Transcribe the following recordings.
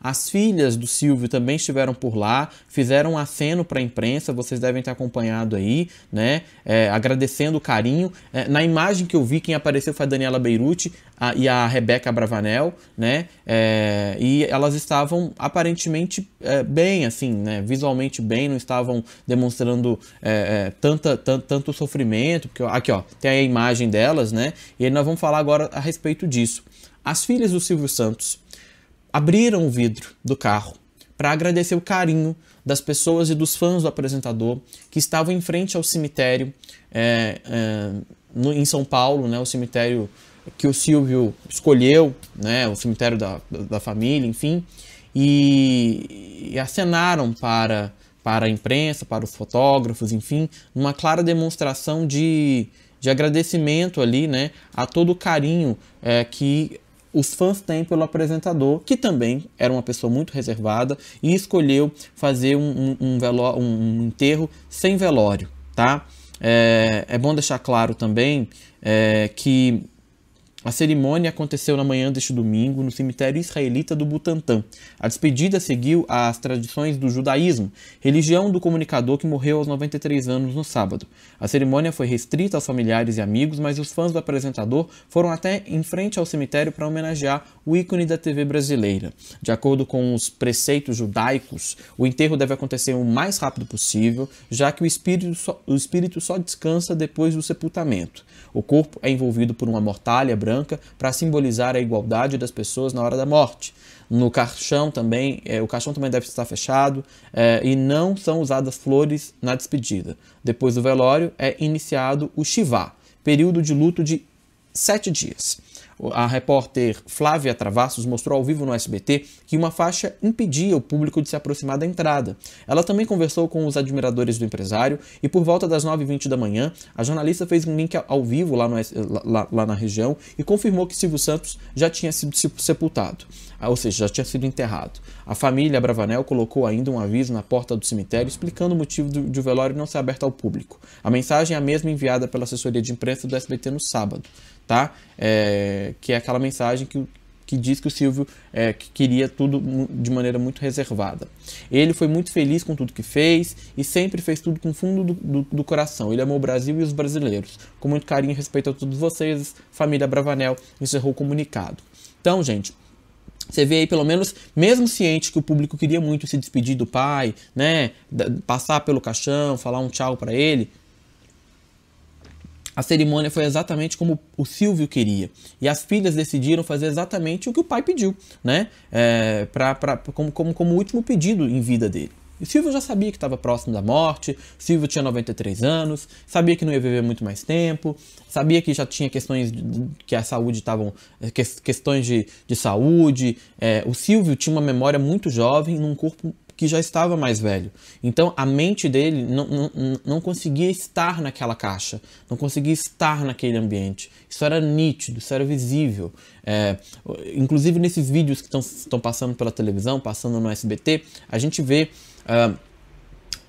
As filhas do Silvio também estiveram por lá, fizeram um aceno para a imprensa, vocês devem ter acompanhado aí, né? É, agradecendo o carinho. É, na imagem que eu vi, quem apareceu foi a Daniela Beirute a, e a Rebeca Bravanel, né? É, e elas estavam aparentemente é, bem, assim, né? Visualmente bem, não estavam demonstrando é, é, tanta, tanto, sofrimento. Porque, aqui, ó, tem a imagem delas, né? E aí nós vamos falar agora a respeito disso. As filhas do Silvio Santos abriram o vidro do carro para agradecer o carinho das pessoas e dos fãs do apresentador que estavam em frente ao cemitério é, é, no, em São Paulo, né, o cemitério que o Silvio escolheu, né, o cemitério da, da família, enfim, e, e acenaram para, para a imprensa, para os fotógrafos, enfim, uma clara demonstração de, de agradecimento ali, né, a todo o carinho é, que os fãs têm pelo apresentador, que também era uma pessoa muito reservada e escolheu fazer um, um, um, um enterro sem velório, tá? É, é, bom deixar claro também é, que a cerimônia aconteceu na manhã deste domingo no cemitério israelita do Butantã. A despedida seguiu às tradições do judaísmo, religião do comunicador que morreu aos 93 anos no sábado. A cerimônia foi restrita aos familiares e amigos, mas os fãs do apresentador foram até em frente ao cemitério para homenagear o ícone da TV brasileira. De acordo com os preceitos judaicos, o enterro deve acontecer o mais rápido possível, já que o espírito só, o espírito só descansa depois do sepultamento. O corpo é envolvido por uma mortalha branca branca para simbolizar a igualdade das pessoas na hora da morte. No caixão também, é, o caixão também deve estar fechado é, e não são usadas flores na despedida. Depois do velório é iniciado o shivá, período de luto de sete dias. A repórter Flávia Travassos mostrou ao vivo no SBT que uma faixa impedia o público de se aproximar da entrada. Ela também conversou com os admiradores do empresário e por volta das 9h20 da manhã, a jornalista fez um link ao vivo lá, no, lá, lá na região e confirmou que Silvio Santos já tinha sido sepultado, ah, ou seja, já tinha sido enterrado. A família Bravanel colocou ainda um aviso na porta do cemitério explicando o motivo do, o velório não ser aberto ao público. A mensagem é a mesma enviada pela assessoria de imprensa do SBT no sábado, tá? É, que é aquela mensagem que, que diz que o Silvio é, que queria tudo de maneira muito reservada. Ele foi muito feliz com tudo que fez e sempre fez tudo com o fundo do, do, do, coração. Ele amou o Brasil e os brasileiros. Com muito carinho e respeito a todos vocês, família Bravanel encerrou o comunicado. Então, gente, você vê aí, pelo menos, mesmo ciente que o público queria muito se despedir do pai, né? Passar pelo caixão, falar um tchau para ele, a cerimônia foi exatamente como o Silvio queria. E as filhas decidiram fazer exatamente o que o pai pediu, né? É, pra, pra, como, como, como último pedido em vida dele. E Silvio já sabia que estava próximo da morte, Silvio tinha 93 anos, sabia que não ia viver muito mais tempo, sabia que já tinha questões de, que a saúde estavam. Eh, questões de, de saúde. É, o Silvio tinha uma memória muito jovem num corpo que já estava mais velho. Então a mente dele não, não, não conseguia estar naquela caixa, não conseguia estar naquele ambiente. Isso era nítido, isso era visível. É, inclusive nesses vídeos que estão passando pela televisão, passando no SBT, a gente vê. Uh,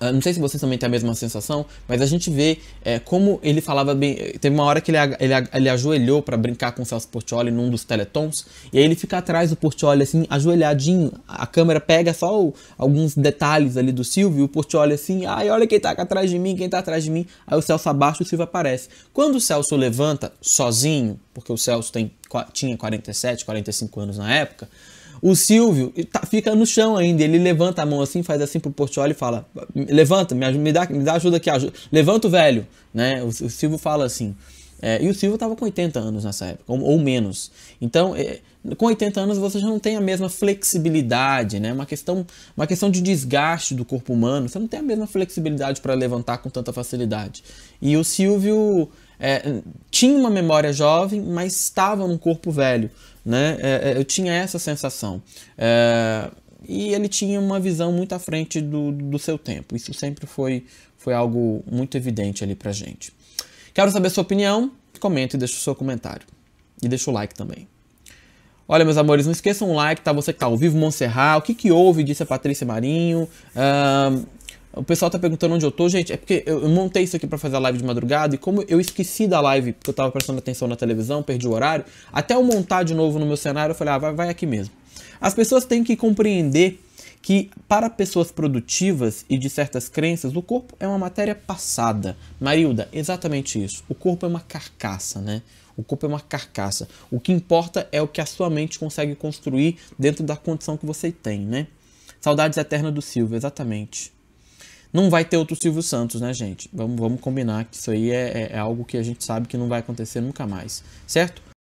ah, não sei se vocês também têm a mesma sensação, mas a gente vê é, como ele falava bem. Eh, teve uma hora que ele, ele, ele ajoelhou para brincar com o Celso Portioli num dos teletons, e aí ele fica atrás do Portioli, assim, ajoelhadinho. A câmera pega só o, alguns detalhes ali do Silvio, e o Portioli assim, ai, olha quem tá atrás de mim, quem tá atrás de mim. Aí o Celso abaixa e o Silvio aparece. Quando o Celso levanta sozinho, porque o Celso tem, tinha 47, 45 anos na época. O Silvio tá, fica no chão ainda, ele levanta a mão assim, faz assim pro Portioli e fala: Levanta, me, me, dá, me dá ajuda aqui, ajuda. levanta o velho. Né? O, o Silvio fala assim. É, e o Silvio estava com 80 anos nessa época, ou, ou menos. Então, é, com 80 anos você já não tem a mesma flexibilidade, né? Uma questão, uma questão de desgaste do corpo humano. Você não tem a mesma flexibilidade para levantar com tanta facilidade. E o Silvio é, tinha uma memória jovem, mas estava num corpo velho. Né? É, é, eu tinha essa sensação. É, e ele tinha uma visão muito à frente do, do seu tempo. Isso sempre foi, foi algo muito evidente ali pra gente. Quero saber sua opinião. Comenta e deixa o seu comentário. E deixa o like também. Olha, meus amores, não esqueçam o like, tá? Você que tá ao vivo, Montserrat, o que que houve, disse a Patrícia Marinho. Uh, o pessoal tá perguntando onde eu tô, gente. É porque eu montei isso aqui para fazer a live de madrugada e como eu esqueci da live, porque eu tava prestando atenção na televisão, perdi o horário, até eu montar de novo no meu cenário, eu falei, ah, vai, vai aqui mesmo. As pessoas têm que compreender que para pessoas produtivas e de certas crenças, o corpo é uma matéria passada. Marilda, exatamente isso. O corpo é uma carcaça, né? O corpo é uma carcaça. O que importa é o que a sua mente consegue construir dentro da condição que você tem, né? Saudades eterna do Silvio, exatamente. Não vai ter outro Silvio Santos, né, gente? Vamos, vamos combinar que isso aí é, é, é algo que a gente sabe que não vai acontecer nunca mais, certo?